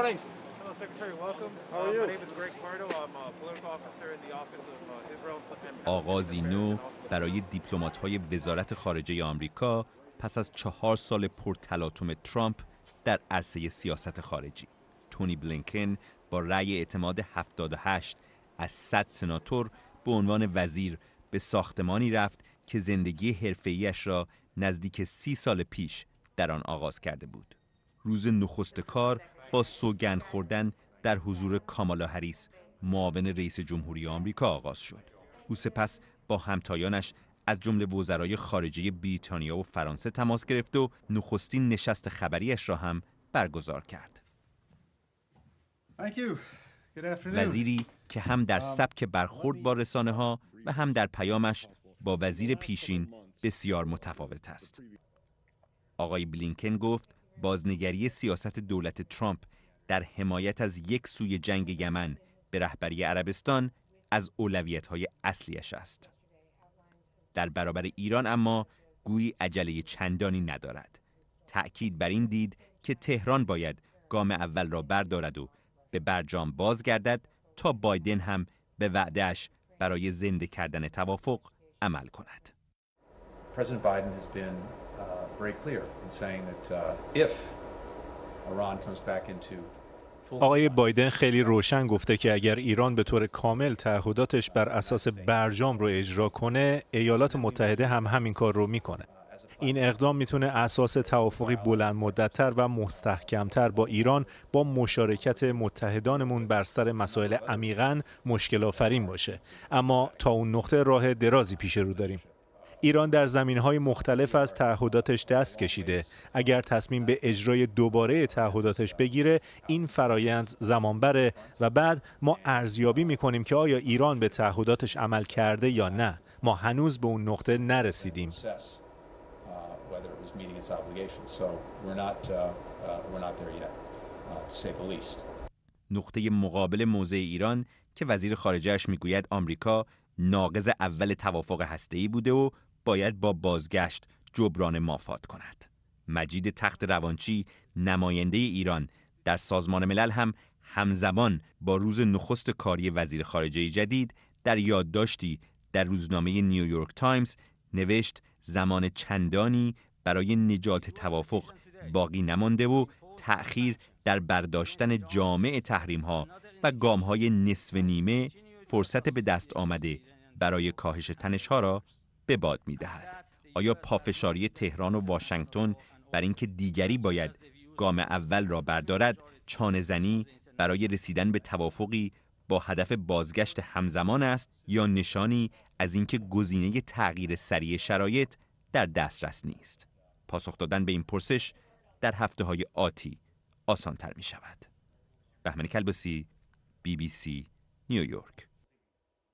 Morning. Hello, Secretary. Welcome. How are uh, you? My name is Greg Pardo. I'm a political officer in the office of uh, Israel آغازی نو برای دیپلمات‌های وزارت خارجه آمریکا پس از چهار سال پرتلاطم ترامپ در عرصه سیاست خارجی. تونی بلینکن با رأی اعتماد 78 از 100 سناتور به عنوان وزیر به ساختمانی رفت که زندگی حرفه‌ایش را نزدیک سی سال پیش در آن آغاز کرده بود. روز نخست کار با سوگند خوردن در حضور کامالا هریس معاون رئیس جمهوری آمریکا آغاز شد او سپس با همتایانش از جمله وزرای خارجه بریتانیا و فرانسه تماس گرفت و نخستین نشست خبریش را هم برگزار کرد وزیری که هم در um, سبک برخورد با رسانه ها و هم در پیامش با وزیر پیشین بسیار متفاوت است آقای بلینکن گفت بازنگری سیاست دولت ترامپ در حمایت از یک سوی جنگ یمن به رهبری عربستان از های اصلیش است. در برابر ایران اما گویی عجله چندانی ندارد. تأکید بر این دید که تهران باید گام اول را بردارد و به برجام بازگردد تا بایدن هم به وعدهش برای زنده کردن توافق عمل کند. Uh, very clear saying that uh, if Iran comes back into آقای بایدن خیلی روشن گفته که اگر ایران به طور کامل تعهداتش بر اساس برجام رو اجرا کنه ایالات متحده هم همین کار رو میکنه uh, این اقدام میتونه اساس توافقی بلند مدتتر و مستحکمتر با ایران با مشارکت متحدانمون بر سر مسائل عمیقا مشکل باشه اما تا اون نقطه راه درازی پیش رو داریم ایران در زمین های مختلف از تعهداتش دست کشیده اگر تصمیم به اجرای دوباره تعهداتش بگیره این فرایند زمان بره و بعد ما ارزیابی میکنیم که آیا ایران به تعهداتش عمل کرده یا نه ما هنوز به اون نقطه نرسیدیم uh, uh, uh, نقطه مقابل موضع ایران که وزیر خارجهش میگوید آمریکا ناقض اول توافق هسته‌ای بوده و باید با بازگشت جبران مافات کند. مجید تخت روانچی نماینده ایران در سازمان ملل هم همزمان با روز نخست کاری وزیر خارجه جدید در یادداشتی در روزنامه نیویورک تایمز نوشت زمان چندانی برای نجات توافق باقی نمانده و تأخیر در برداشتن جامع تحریم ها و گام های نصف نیمه فرصت به دست آمده برای کاهش تنش ها را به باد می دهد. آیا پافشاری تهران و واشنگتن بر اینکه دیگری باید گام اول را بردارد چانهزنی برای رسیدن به توافقی با هدف بازگشت همزمان است یا نشانی از اینکه گزینه تغییر سریع شرایط در دسترس نیست پاسخ دادن به این پرسش در هفته های آتی آسانتر می شود بهمن کلبسی بی بی سی نیویورک